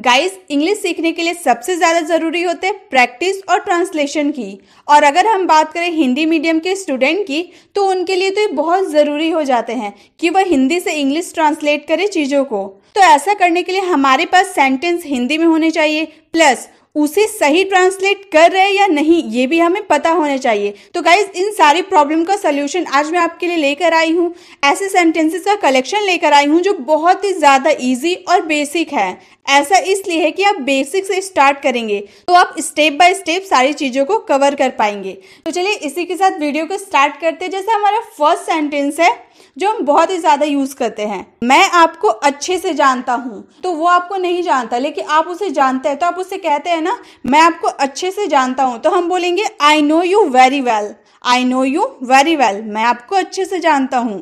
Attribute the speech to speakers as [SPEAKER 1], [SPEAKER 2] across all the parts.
[SPEAKER 1] guys English सीखने के लिए सबसे ज़्यादा ज़रूरी होते हैं प्रैक्टिस और ट्रांसलेशन की और अगर हम बात करें हिंदी मीडियम के स्टूडेंट की तो उनके लिए तो ये बहुत ज़रूरी हो जाते हैं कि वह हिंदी से इंग्लिश ट्रांसलेट करें चीज़ों को तो ऐसा करने के लिए हमारे पास सेंटेंस हिंदी में होने चाहिए प्लस उसे सही ट्रांसलेट कर रहे हैं या नहीं ये भी हमें पता होना चाहिए तो गाइज इन सारी प्रॉब्लम का सोल्यूशन आज मैं आपके लिए लेकर आई हूँ ऐसे सेंटेंसेस का कलेक्शन लेकर आई हूँ जो बहुत ही ज़्यादा ईजी और बेसिक है ऐसा इसलिए है कि आप बेसिक से स्टार्ट करेंगे तो आप स्टेप बाय स्टेप सारी चीज़ों को कवर कर पाएंगे तो चलिए इसी के साथ वीडियो को स्टार्ट करते हैं जैसे हमारा फर्स्ट सेंटेंस है जो हम बहुत ही ज़्यादा यूज़ करते हैं मैं आपको अच्छे से जानता हूँ तो वो आपको नहीं जानता लेकिन आप उसे जानते हैं तो आप उसे कहते हैं ना मैं आपको अच्छे से जानता हूँ तो हम बोलेंगे I know you very well I know you very well मैं आपको अच्छे से जानता हूँ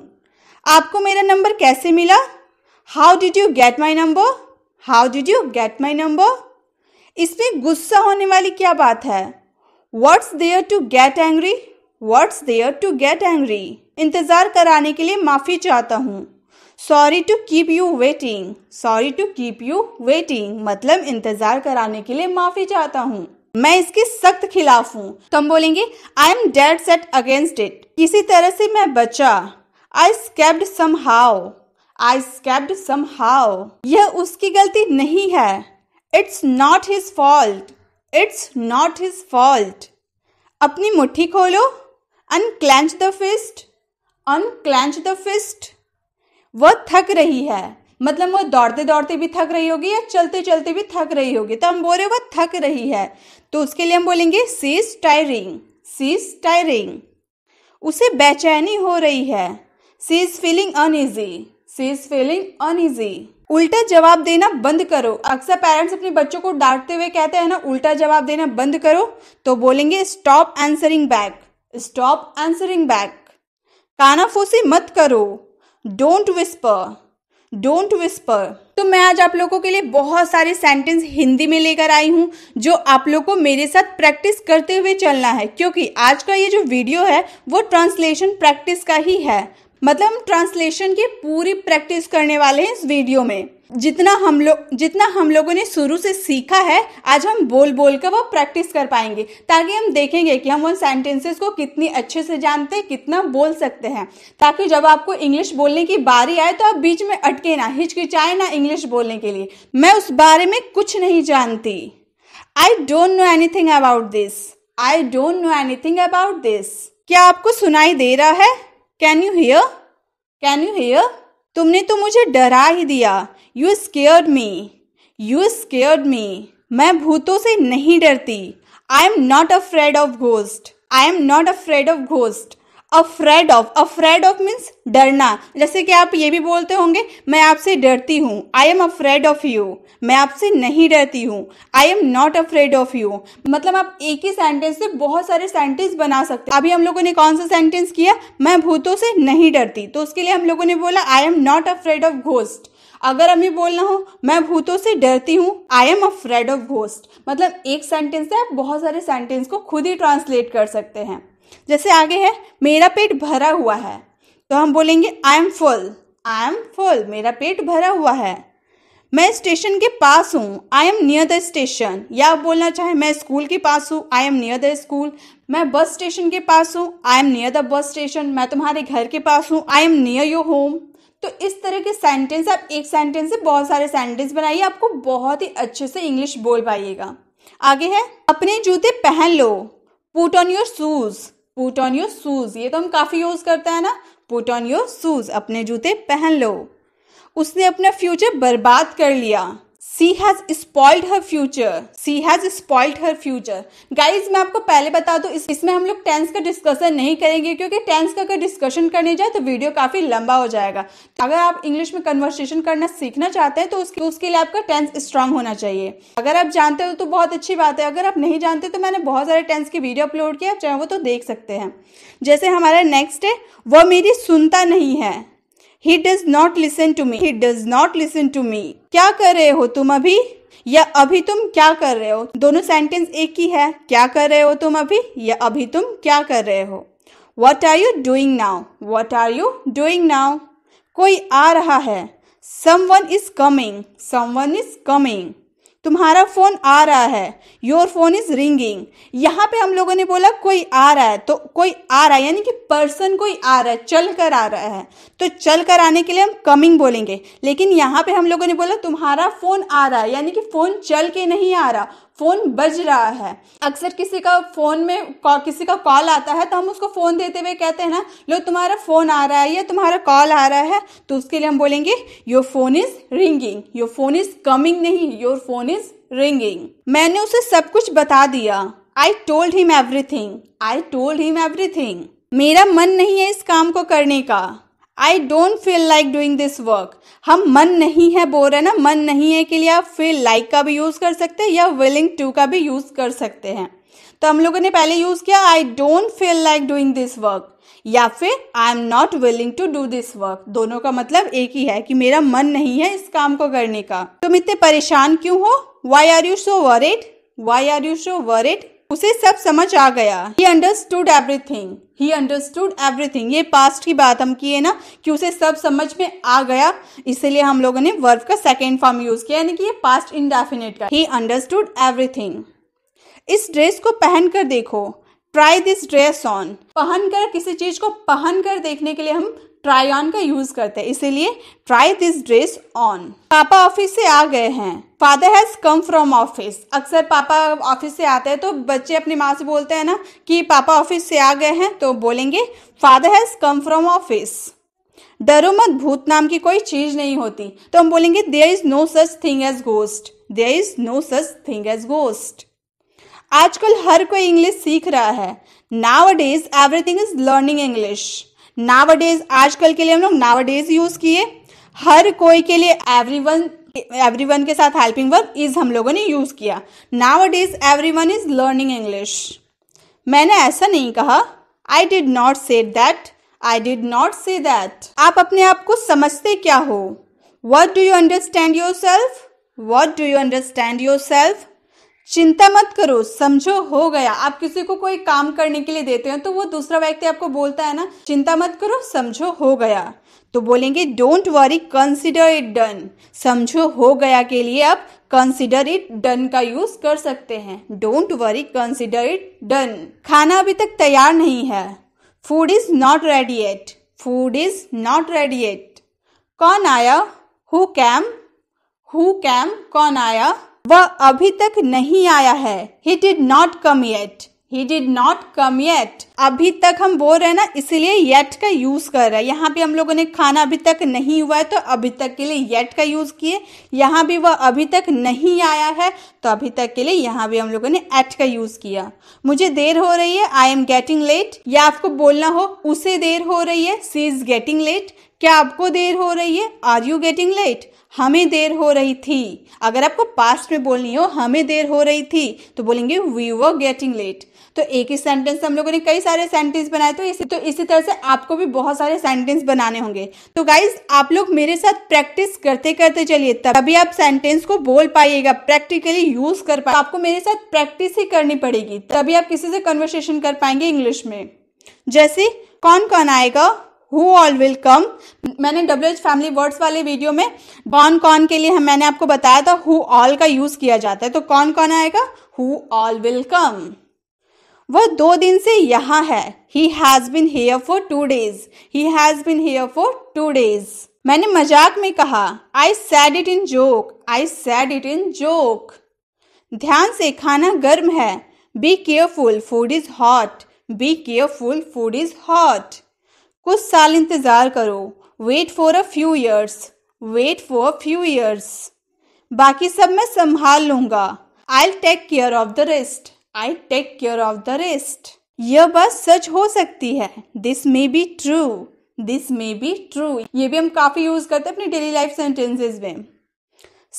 [SPEAKER 1] आपको मेरा नंबर कैसे मिला how did you get my number how did you get my number इसमें गुस्सा होने वाली क्या बात है what's there to get angry what's there to get angry इंतज़ार कराने के लिए माफ़ी चाहता हूँ sorry to keep you waiting sorry to keep you waiting मतलब इंतज़ार कराने के लिए माफ़ी चाहता हूँ मैं इसके सख्त खिलाफ हूँ तुम बोलेंगे I am dead set against it किसी तरह से मैं बचा आई स्कैप्ड some how I स्कैप्ड some how यह उसकी गलती नहीं है it's not his fault it's not his fault अपनी मुट्ठी खोलो unclench the fist unclench the fist वह थक रही है मतलब वो दौड़ते दौड़ते भी थक रही होगी या चलते चलते भी थक रही होगी तो हम बोल रहे वह थक रही है तो उसके लिए हम बोलेंगे सीज टायरिंग सीज टायरिंग उसे बेचैनी हो रही है she is feeling uneasy she is feeling uneasy उल्टा जवाब देना बंद करो अक्सर पेरेंट्स अपने बच्चों को डांटते हुए कहते हैं ना उल्टा जवाब देना बंद करो तो बोलेंगे stop answering back stop answering back कानाफूसी मत करो डोंट विस्पर डोंट विस्पर तो मैं आज आप लोगों के लिए बहुत सारे सेंटेंस हिंदी में लेकर आई हूँ जो आप लोग को मेरे साथ प्रैक्टिस करते हुए चलना है क्योंकि आज का ये जो वीडियो है वो ट्रांसलेशन प्रैक्टिस का ही है मतलब हम ट्रांसलेशन की पूरी प्रैक्टिस करने वाले हैं इस वीडियो में जितना हम लोग जितना हम लोगों ने शुरू से सीखा है आज हम बोल बोल कर वो प्रैक्टिस कर पाएंगे ताकि हम देखेंगे कि हम उन सेंटेंसेस को कितनी अच्छे से जानते हैं कितना बोल सकते हैं ताकि जब आपको इंग्लिश बोलने की बारी आए तो आप बीच में अटके ना हिचकिचाए ना इंग्लिश बोलने के लिए मैं उस बारे में कुछ नहीं जानती I don't know anything about this I don't know anything about this क्या आपको सुनाई दे रहा है can you hear can you hear तुमने तो मुझे डरा ही दिया you scare me you scare me मैं भूतों से नहीं डरती I am not afraid of ghost I am not afraid of ghost afraid of afraid of means डरना जैसे कि आप ये भी बोलते होंगे मैं आपसे डरती हूँ I am afraid of you मैं आपसे नहीं डरती हूँ I am not afraid of you मतलब आप एक ही सेंटेंस से बहुत सारे सेंटेंस बना सकते अभी हम लोगों ने कौन सा सेंटेंस किया मैं भूतों से नहीं डरती तो उसके लिए हम लोगों ने बोला I am not afraid of ghost अगर हमें बोलना हो मैं भूतों से डरती हूँ I am afraid of ghost मतलब एक सेंटेंस से आप बहुत सारे सेंटेंस को खुद ही ट्रांसलेट कर सकते हैं जैसे आगे है मेरा पेट भरा हुआ है तो हम बोलेंगे I am full I am full मेरा पेट भरा हुआ है मैं स्टेशन के पास हूँ I am near the station या आप बोलना चाहे मैं स्कूल के पास हूँ I am near the school मैं बस स्टेशन के पास हूँ I am near the bus station मैं तुम्हारे घर के पास हूँ I am near your home तो इस तरह के सेंटेंस आप एक सेंटेंस से बहुत सारे सेंटेंस बनाइए आपको बहुत ही अच्छे से इंग्लिश बोल पाइएगा आगे है अपने जूते पहन लो put on your shoes put on your shoes ये तो हम काफी यूज करते हैं ना पुट ऑन योर शूज अपने जूते पहन लो उसने अपना फ्यूचर बर्बाद कर लिया she has spoiled her future she has spoiled her future guys मैं आपको पहले बता दू इस, इसमें हम लोग टेंस का डिस्कशन नहीं करेंगे क्योंकि टेंस का अगर डिस्कशन करने जाए तो वीडियो काफी लंबा हो जाएगा अगर आप इंग्लिश में कन्वर्सेशन करना सीखना चाहते हैं तो उसके उसके लिए आपका टेंस स्ट्रांग होना चाहिए अगर आप जानते हो तो बहुत अच्छी बात है अगर आप नहीं जानते तो मैंने बहुत सारे टेंस की वीडियो अपलोड किया आप चाहे वो तो देख सकते हैं जैसे हमारा नेक्स्ट है वह मेरी सुनता नहीं है he does not listen to me he does not listen to me क्या कर रहे हो तुम अभी या अभी तुम क्या कर रहे हो दोनों सेंटेंस एक ही है क्या कर रहे हो तुम अभी या अभी तुम क्या कर रहे हो what are you doing now what are you doing now कोई आ रहा है someone is coming someone is coming तुम्हारा फ़ोन आ रहा है योर फ़ोन इज़ रिंगिंग यहाँ पे हम लोगों ने बोला कोई आ रहा है तो कोई आ रहा है यानी कि पर्सन कोई आ रहा है चल कर आ रहा है तो चल कर आने के लिए हम कमिंग बोलेंगे लेकिन यहाँ पे हम लोगों ने बोला तुम्हारा फ़ोन आ रहा है यानी कि फ़ोन चल के नहीं आ रहा फ़ोन बज रहा है अक्सर किसी का फ़ोन में किसी का कॉल आता है तो हम उसको फ़ोन देते हुए कहते हैं ना लो तुम्हारा फ़ोन आ रहा है या तुम्हारा कॉल आ रहा है तो उसके लिए हम बोलेंगे your phone is ringing your phone is coming नहीं योर फ़ोन इज़ रिंगिंग मैंने उसे सब कुछ बता दिया I told him everything I told him everything मेरा मन नहीं है इस काम को करने का I don't feel like doing this work हम मन नहीं है बोल रहे ना मन नहीं है के लिए आप फील लाइक का भी यूज़ कर सकते हैं या विलिंग टू का भी यूज़ कर सकते हैं तो हम लोगों ने पहले यूज़ किया I don't feel like doing this work या फिर I am not willing to do this work दोनों का मतलब एक ही है कि मेरा मन नहीं है इस काम को करने का तुम इतने परेशान क्यों हो why are you so worried why are you so worried उसे सब समझ आ गया he understood everything he understood everything ये पास्ट की बात हम की है ना कि उसे सब समझ में आ गया इसीलिए हम लोगों ने वर्ब का सेकेंड फॉर्म यूज किया यानी कि ये पास्ट इनडेफिनेट का ही अंडरस्टूड एवरीथिंग इस ड्रेस को पहन कर देखो ट्राई दिस ड्रेस ऑन पहन कर किसी चीज को पहन कर देखने के लिए हम ट्राई ऑन का यूज करते हैं इसीलिए ट्राई दिस ड्रेस ऑन पापा ऑफिस से आ गए हैं father has come from office अक्सर पापा ऑफिस से आते हैं तो बच्चे अपनी माँ से बोलते हैं ना कि पापा ऑफिस से आ गए हैं तो बोलेंगे father has come from office डरो मत भूत नाम की कोई चीज नहीं होती तो हम बोलेंगे there is no such thing as ghost there is no such thing as ghost आजकल हर कोई इंग्लिश सीख रहा है nowadays everything is learning English nowadays आजकल के लिए हम लोग नावडेज यूज किए हर कोई के लिए एवरीवन एवरीवन के साथ हेल्पिंग वर्ब इज हम लोगों ने यूज किया nowadays everyone is learning English मैंने ऐसा नहीं कहा I did not say that I did not say that आप अपने आप को समझते क्या हो what do you understand yourself what do you understand yourself चिंता मत करो समझो हो गया आप किसी को कोई काम करने के लिए देते हो तो वो दूसरा व्यक्ति आपको बोलता है ना चिंता मत करो समझो हो गया तो बोलेंगे don't worry consider it done समझो हो गया के लिए आप कंसिडर इट डन का यूज कर सकते हैं don't worry consider it done खाना अभी तक तैयार नहीं है food is not ready yet food is not ready yet कौन आया हु कैम हु कैम कौन आया वह अभी तक नहीं आया है he did not come yet he did not come yet अभी तक हम बोल रहे हैं ना इसीलिए येट का यूज कर रहे हैं यहाँ भी हम लोगों ने खाना अभी तक नहीं हुआ है तो अभी तक के लिए येट का यूज किए यहाँ भी वह अभी तक नहीं आया है तो अभी तक के लिए यहाँ भी हम लोगों ने एट का यूज किया मुझे देर हो रही है आई एम गेटिंग लेट या आपको बोलना हो उसे देर हो रही है सी इज गेटिंग लेट क्या आपको देर हो रही है आर यू गेटिंग लेट हमें देर हो रही थी अगर आपको पास्ट में बोलनी हो हमें देर हो रही थी तो बोलेंगे वी वर गेटिंग लेट तो एक ही सेंटेंस हम लोगों ने कई सारे सेंटेंस बनाए तो इसी तो इसी तरह से आपको भी बहुत सारे सेंटेंस बनाने होंगे तो गाइज आप लोग मेरे साथ प्रैक्टिस करते करते चलिए तभी आप सेंटेंस को बोल पाइएगा प्रैक्टिकली यूज कर पाए तो आपको मेरे साथ प्रैक्टिस ही करनी पड़ेगी तभी आप किसी से कन्वर्सेशन कर पाएंगे इंग्लिश में जैसे कौन कौन आएगा हु ऑल विल कम मैंने डब्ल्यू एच फैमिली वर्ड्स वाले वीडियो में कौन कौन के लिए मैंने आपको बताया था हु ऑल का यूज किया जाता है तो कौन कौन आएगा हु ऑल विल कम वह दो दिन से यहाँ है he has been here for two days he has been here for two days मैंने मजाक में कहा I said it in joke I said it in joke ध्यान से खाना गर्म है be careful food is hot be careful food is hot कुछ साल इंतज़ार करो wait for a few years wait for a few years बाकी सब मैं संभाल लूंगा I take care of the rest I take care of the rest यह बात सच हो सकती है this may be true this may be true ये भी हम काफ़ी यूज़ करते हैं अपनी डेली लाइफ सेंटेंसेज में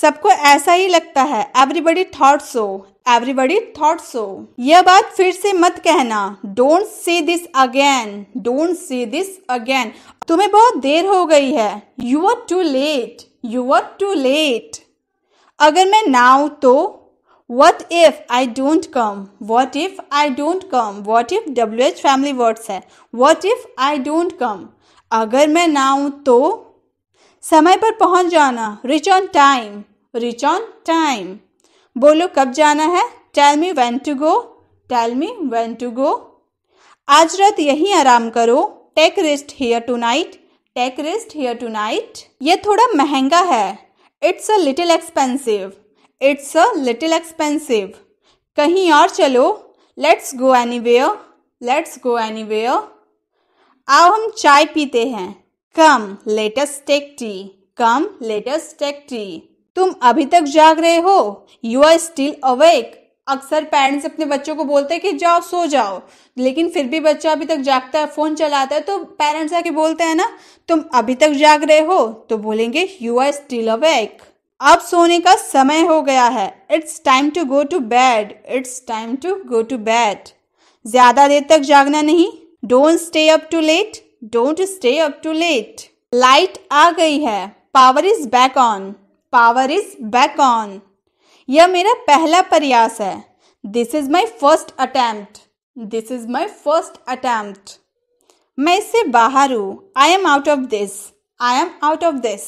[SPEAKER 1] सबको ऐसा ही लगता है everybody thought so everybody thought so यह बात फिर से मत कहना don't say this again don't say this again तुम्हें बहुत देर हो गई है you are too late you are too late अगर मैं नाउ तो what if I don't come what if I don't come what if W H family words है what if I don't come अगर मैं नाउ तो समय पर पहुंच जाना reach on time reach on time बोलो कब जाना है tell me when to go tell me when to go आज रात यहीं आराम करो take rest here tonight take rest here tonight ये थोड़ा महंगा है it's a little expensive it's a little expensive कहीं और चलो let's go anywhere let's go anywhere आओ हम चाय पीते हैं come let's take tea come let's take tea तुम अभी तक जाग रहे हो यू आर स्टिल अवेक अक्सर पेरेंट्स अपने बच्चों को बोलते हैं कि जाओ सो जाओ लेकिन फिर भी बच्चा अभी तक जागता है फ़ोन चलाता है तो पेरेंट्स आके बोलते हैं ना तुम अभी तक जाग रहे हो तो बोलेंगे यू आर स्टिल अवेक अब सोने का समय हो गया है it's time to go to bed it's time to go to bed ज़्यादा देर तक जागना नहीं don't stay up too late don't stay up too late light आ गई है power is back on power is back on यह मेरा पहला प्रयास है this is my first attempt this is my first attempt मैं इससे बाहर हूँ I am out of this I am out of this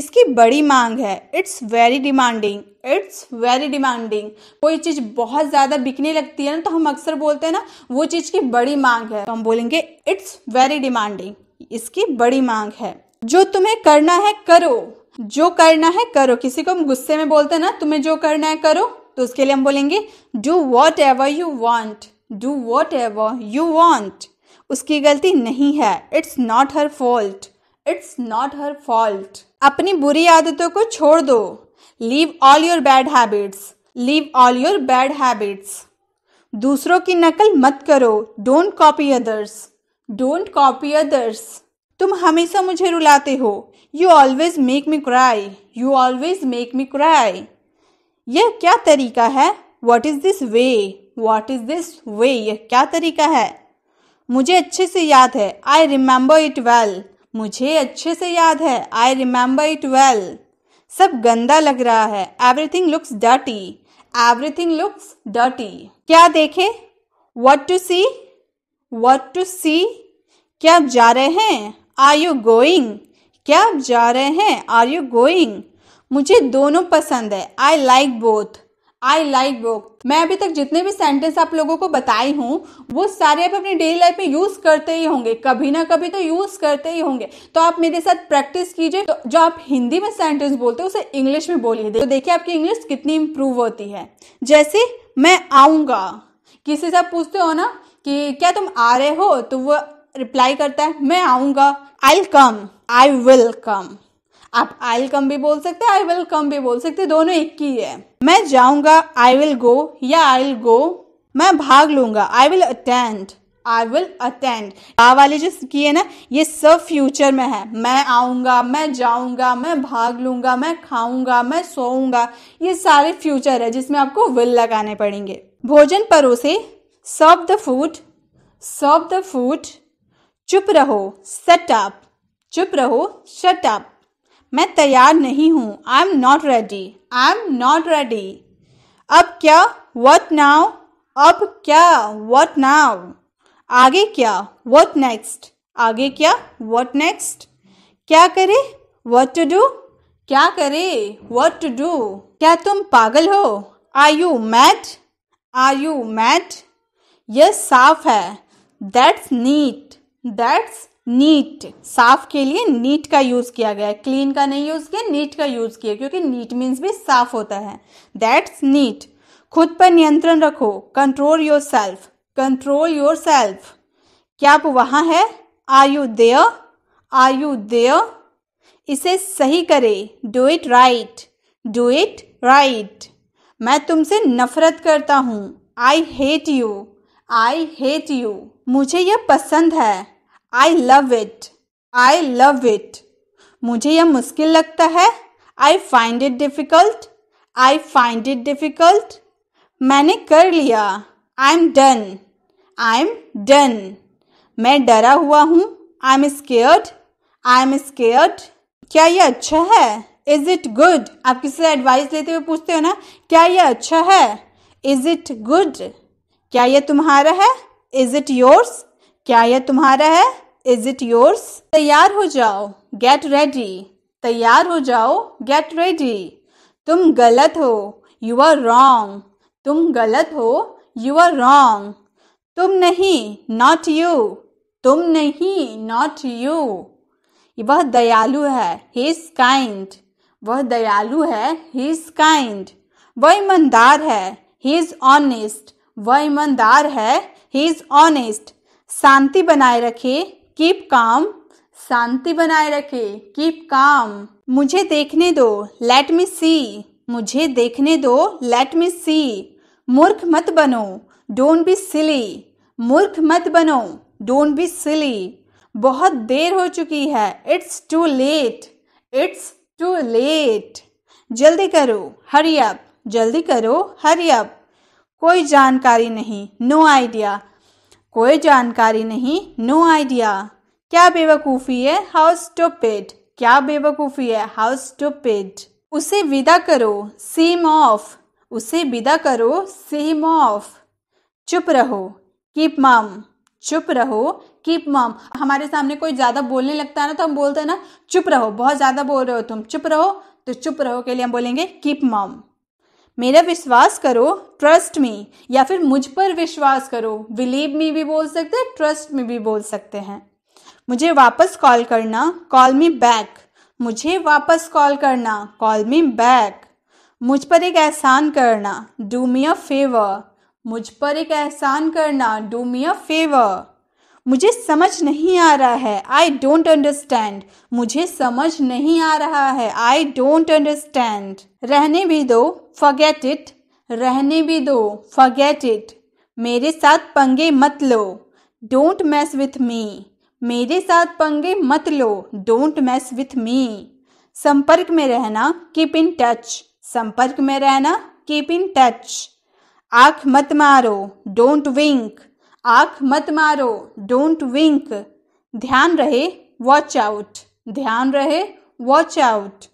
[SPEAKER 1] इसकी बड़ी मांग है it's very demanding it's very demanding कोई चीज़ बहुत ज़्यादा बिकने लगती है ना तो हम अक्सर बोलते हैं ना वो चीज़ की बड़ी मांग है तो हम बोलेंगे इट्स वेरी डिमांडिंग इसकी बड़ी मांग है जो तुम्हें करना है करो जो करना है करो किसी को हम गुस्से में बोलते हैं ना तुम्हें जो करना है करो तो उसके लिए हम बोलेंगे do whatever you want do whatever you want उसकी गलती नहीं है it's not her fault it's not her fault अपनी बुरी आदतों को छोड़ दो leave all your bad habits leave all your bad habits दूसरों की नकल मत करो don't copy others don't copy others तुम हमेशा मुझे रुलाते हो you always make me cry you always make me cry यह क्या तरीका है what is this way what is this way यह क्या तरीका है मुझे अच्छे से याद है आई रिमेंबर इट वेल मुझे अच्छे से याद है आई रिमेंबर इट वेल सब गंदा लग रहा है everything looks dirty everything looks dirty क्या देखे what to see what to see क्या आप जा रहे हैं आर यू गोइंग क्या आप जा रहे हैं आर यू गोइंग मुझे दोनों पसंद है I like both I like both मैं अभी तक जितने भी सेंटेंस आप लोगों को बताई हूँ वो सारे आप अपनी डेली लाइफ में यूज करते ही होंगे कभी ना कभी तो यूज करते ही होंगे तो आप मेरे साथ प्रैक्टिस कीजिए तो जो आप हिंदी में सेंटेंस बोलते हो उसे इंग्लिश में बोलिए तो देखिए आपकी इंग्लिश कितनी इंप्रूव होती है जैसे मैं आऊंगा किसी से आप पूछते हो ना कि क्या तुम आ रहे हो तो वो रिप्लाई करता है मैं आऊंगा आई कम आई विल कम आप आई कम भी बोल सकते हैं आई विल कम भी बोल सकते दोनों एक ही है मैं जाऊंगा आई विल गो या आई विल गो मैं भाग लूंगा I will attend I will attend आ वाली जो की है ना ये सब फ्यूचर में है मैं आऊंगा मैं जाऊंगा मैं भाग लूंगा मैं खाऊंगा मैं सोऊंगा ये सारे फ्यूचर है जिसमें आपको विल लगाने पड़ेंगे भोजन परोसे serve the food serve the food चुप रहो सेट अप चुप रहो शट अप मैं तैयार नहीं हूँ I am not ready I am not ready अब क्या वट नाउ अब क्या वट नाउ आगे क्या वट नेक्स्ट आगे क्या वट नेक्स्ट क्या करे वट टू डू क्या करे वट टू डू क्या तुम पागल हो are you mad are you mad यह साफ है दैट्स नीट दैट्स नीट साफ के लिए नीट का यूज किया गया है क्लीन का नहीं यूज किया नीट का यूज किया क्योंकि नीट मीन्स भी साफ होता है दैट्स नीट खुद पर नियंत्रण रखो control yourself control yourself क्या आप वहां है are you there are you there इसे सही करें do it right do it right मैं तुमसे नफरत करता हूँ I hate you I hate you मुझे यह पसंद है I love it I love it मुझे यह मुश्किल लगता है I find it difficult I find it difficult मैंने कर लिया I am done I am done मैं डरा हुआ हूँ I am scared I am scared क्या यह अच्छा है इज इट गुड आप किसी से एडवाइस लेते हुए पूछते हो ना क्या यह अच्छा है इज इट गुड क्या यह तुम्हारा है इज इट योर्स क्या यह तुम्हारा है इज इट योर्स तैयार हो जाओ गेट रेडी तैयार हो जाओ गेट रेडी तुम गलत हो यू आर रॉन्ग तुम गलत हो यू आर रॉन्ग तुम नहीं नॉट यू तुम नहीं नॉट यू वह दयालु है ही इज काइंड वह दयालु है ही इज काइंड वह ईमानदार है ही इज ऑनेस्ट वह ईमानदार है ही इज ऑनेस्ट शांति बनाए रखे कीप काम शांति बनाए रखे कीप काम मुझे देखने दो लेट मी सी मुझे देखने दो लेट मी सी मूर्ख मत बनो डोंट बी सिली मूर्ख मत बनो डोंट बी सिली बहुत देर हो चुकी है it's too late it's too late जल्दी करो हरी अप जल्दी करो हरी अप कोई जानकारी नहीं नो no आइडिया कोई जानकारी नहीं नो आइडिया क्या बेवकूफ़ी है हाउ स्टूपिड क्या बेवकूफ़ी है हाउ स्टूपिड उसे विदा करो सीम ऑफ उसे विदा करो सीम ऑफ चुप रहो कीप मम चुप रहो कीप मम हमारे सामने कोई ज़्यादा बोलने लगता है ना तो हम बोलते हैं ना चुप रहो बहुत ज़्यादा बोल रहे हो तुम चुप रहो तो चुप रहो के लिए हम बोलेंगे कीप मम मेरा विश्वास करो ट्रस्ट में या फिर मुझ पर विश्वास करो बिलीव में भी बोल सकते हैं ट्रस्ट में भी बोल सकते हैं मुझे वापस कॉल करना कॉल मी बैक मुझे वापस कॉल करना कॉल मी बैक मुझ पर एक एहसान करना डू मी अ फेवर मुझ पर एक एहसान करना डू मी अ फेवर मुझे समझ नहीं आ रहा है आई डोंट अंडरस्टैंड मुझे समझ नहीं आ रहा है आई डोंट अंडरस्टैंड रहने भी दो फगेट इट रहने भी दो फगेट इट मेरे साथ पंगे मत लो डोंट मैस विथ मी मेरे साथ पंगे मत लो डोंट मैस विथ मी संपर्क में रहना कीप इन टच संपर्क में रहना कीप इन टच आंख मत मारो डोंट विंक आंख मत मारो डोंट विंक ध्यान रहे वॉच आउट ध्यान रहे वॉच आउट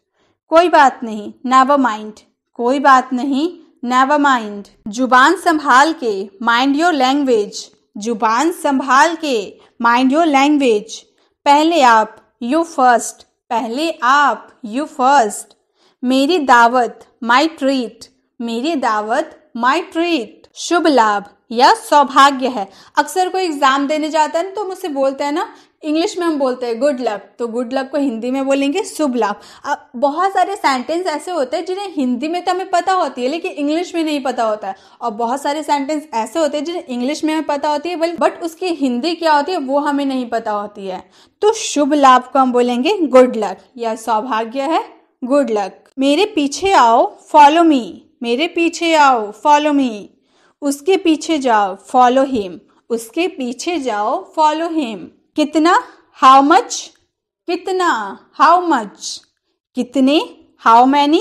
[SPEAKER 1] कोई बात नहीं नेवर माइंड कोई बात नहीं नेवर माइंड जुबान संभाल के माइंड योर लैंग्वेज जुबान संभाल के माइंड योर लैंग्वेज पहले आप यू फर्स्ट पहले आप यू फर्स्ट मेरी दावत माई ट्रीट मेरी दावत माई ट्रीट शुभ लाभ या सौभाग्य है अक्सर कोई एग्जाम देने जाता है ना तो हम उसे बोलते हैं ना इंग्लिश में हम बोलते हैं गुड लक तो गुड लक को हिंदी में बोलेंगे शुभ लाभ अब बहुत सारे सेंटेंस ऐसे होते हैं जिन्हें हिंदी में तो हमें पता होती है लेकिन इंग्लिश में नहीं पता होता है और बहुत सारे सेंटेंस ऐसे होते हैं जिन्हें इंग्लिश में हमें पता होती है बट उसकी हिंदी क्या होती है वो हमें नहीं पता होती है तो शुभ लाभ को हम बोलेंगे गुड लक या सौभाग्य है गुड लक मेरे पीछे आओ फॉलो मी मेरे पीछे आओ फॉलो मी उसके पीछे जाओ फॉलो हिम उसके पीछे जाओ फॉलो हिम कितना हाउ मच कितना हाउ मच कितने हाउ मैनी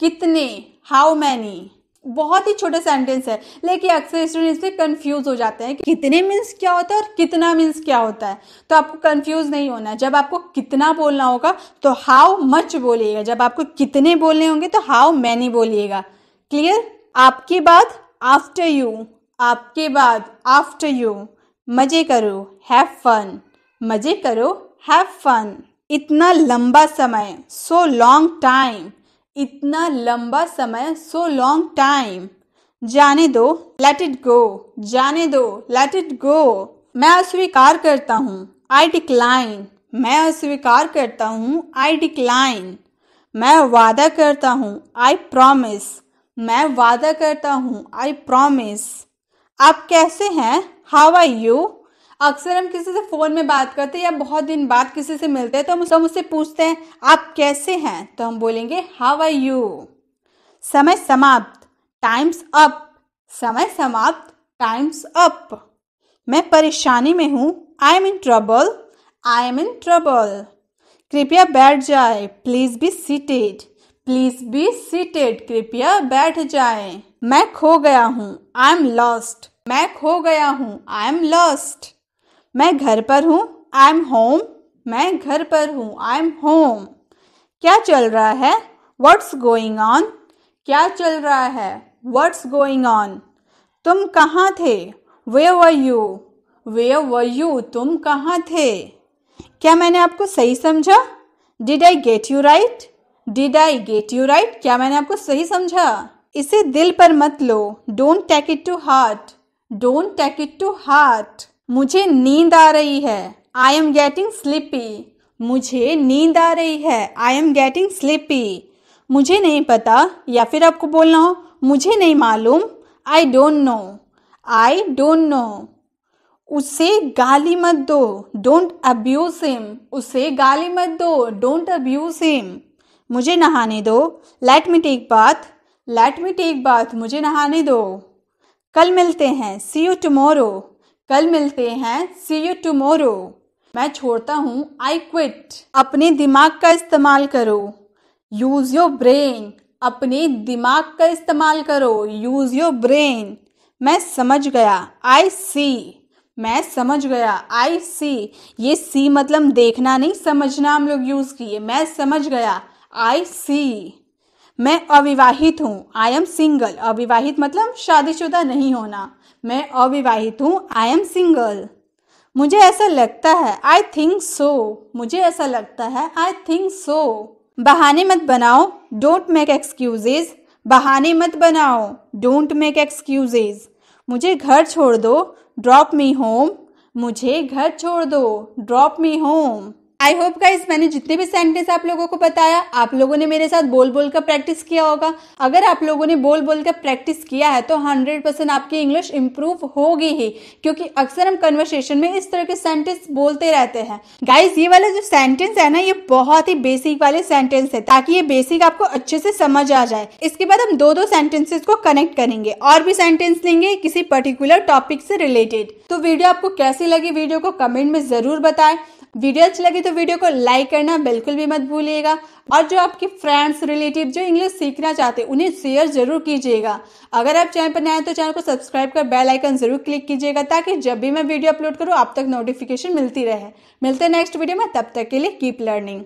[SPEAKER 1] कितने हाउ मैनी बहुत ही छोटा सेंटेंस है लेकिन अक्सर स्टूडेंट से कंफ्यूज हो जाते हैं कि कितने मीन्स क्या होता है और कितना मीन्स क्या होता है तो आपको कंफ्यूज नहीं होना जब आपको कितना बोलना होगा तो हाउ मच बोलिएगा जब आपको कितने बोलने होंगे तो हाउ मैनी बोलिएगा क्लियर आपकी बात आफ्टर यू आपके बाद आफ्टर यू मज़े करो हैव फन मज़े करो हैव फन इतना लंबा समय सो लॉन्ग टाइम इतना लंबा समय सो लॉन्ग टाइम जाने दो लेट इट गो जाने दो लेट इट गो मैं अस्वीकार करता हूँ आई डिक्लाइन मैं अस्वीकार करता हूँ आई डिक्लाइन मैं वादा करता हूँ आई प्रॉमिस मैं वादा करता हूँ आई प्रोमिस आप कैसे हैं हाउ आर यू अक्सर हम किसी से फ़ोन में बात करते हैं या बहुत दिन बाद किसी से मिलते हैं तो हम तो हम उससे पूछते हैं आप कैसे हैं तो हम बोलेंगे हाउ आर यू समय समाप्त टाइम्स अप समय समाप्त टाइम्स अप मैं परेशानी में हूँ I am in trouble I am in trouble कृपया बैठ जाए please be seated please be seated कृपया बैठ जाए मैं खो गया हूँ आई एम लॉस्ट मैं खो गया हूँ आई एम लॉस्ट मैं घर पर हूँ आई एम होम मैं घर पर हूँ आई एम होम क्या चल रहा है वट्स गोइंग ऑन क्या चल रहा है वट्स गोइंग ऑन तुम कहाँ थे वे व यू वे व यू तुम कहाँ थे क्या मैंने आपको सही समझा did I get you right did I get you right क्या मैंने आपको सही समझा इसे दिल पर मत लो don't take it to heart don't take it to heart मुझे नींद आ रही है आई एम गेटिंग स्लिपी मुझे नींद आ रही है आई एम गेटिंग स्लिपी मुझे नहीं पता या फिर आपको बोलना हो मुझे नहीं मालूम I don't know I don't know उसे गाली मत दो डोंट अब्यूज हिम उसे गाली मत दो डोंट अब्यूज हिम मुझे नहाने दो let me take bath let me take bath मुझे नहाने दो कल मिलते हैं सी यू टमोरो कल मिलते हैं सी यू टमोरो मैं छोड़ता हूँ आई क्विट अपने दिमाग का इस्तेमाल करो यूज़ योर ब्रेन अपने दिमाग का इस्तेमाल करो यूज़ योर ब्रेन मैं समझ गया आई सी मैं समझ गया आई सी ये सी मतलब देखना नहीं समझना हम लोग यूज़ किए मैं समझ गया आई सी मैं अविवाहित हूँ आई एम सिंगल अविवाहित मतलब शादीशुदा नहीं होना मैं अविवाहित हूँ आई एम सिंगल मुझे ऐसा लगता है आई थिंक सो मुझे ऐसा लगता है आई थिंक सो बहाने मत बनाओ डोंट मेक एक्सक्यूजेज बहाने मत बनाओ डोंट मेक एक्सक्यूजेज मुझे घर छोड़ दो ड्रॉप मी होम मुझे घर छोड़ दो drop me home I hope guys मैंने जितने भी सेंटेंस आप लोगों को बताया आप लोगों ने मेरे साथ बोल बोल का प्रैक्टिस किया होगा अगर आप लोगों ने बोल बोल का प्रैक्टिस किया है तो 100 परसेंट आपकी इंग्लिश इंप्रूव होगी ही क्योंकि अक्सर हम कन्वर्सेशन में इस तरह के सेंटेंस बोलते रहते हैं गाइज ये वाला जो सेंटेंस है ना ये बहुत ही बेसिक वाले सेंटेंस है ताकि ये बेसिक आपको अच्छे से समझ आ जाए इसके बाद हम दो दो सेंटेंसेस को कनेक्ट करेंगे और भी सेंटेंस लेंगे किसी पर्टिकुलर टॉपिक से रिलेटेड तो वीडियो आपको कैसी लगी वीडियो को कमेंट में जरूर बताएं वीडियो अच्छी लगी तो वीडियो को लाइक करना बिल्कुल भी मत भूलिएगा और जो आपके फ्रेंड्स रिलेटिव जो इंग्लिश सीखना चाहते हैं उन्हें शेयर जरूर कीजिएगा अगर आप चैनल पर नए हैं तो चैनल को सब्सक्राइब कर बेल आइकन जरूर क्लिक कीजिएगा ताकि जब भी मैं वीडियो अपलोड करूँ आप तक नोटिफिकेशन मिलती रहे मिलते हैं नेक्स्ट वीडियो में तब तक के लिए कीप लर्निंग